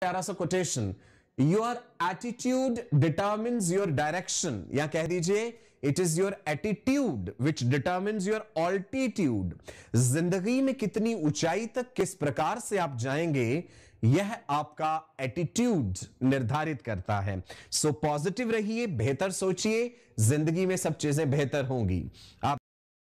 प्यारा सा quotation your attitude determines your direction या कह दीजिए it is your attitude which determines your altitude जिंदगी में कितनी ऊंचाई तक किस प्रकार से आप जाएंगे यह आपका एटीट्यूड निर्धारित करता है सो पॉजिटिव रहिए बेहतर सोचिए जिंदगी में सब चीजें बेहतर होंगी आप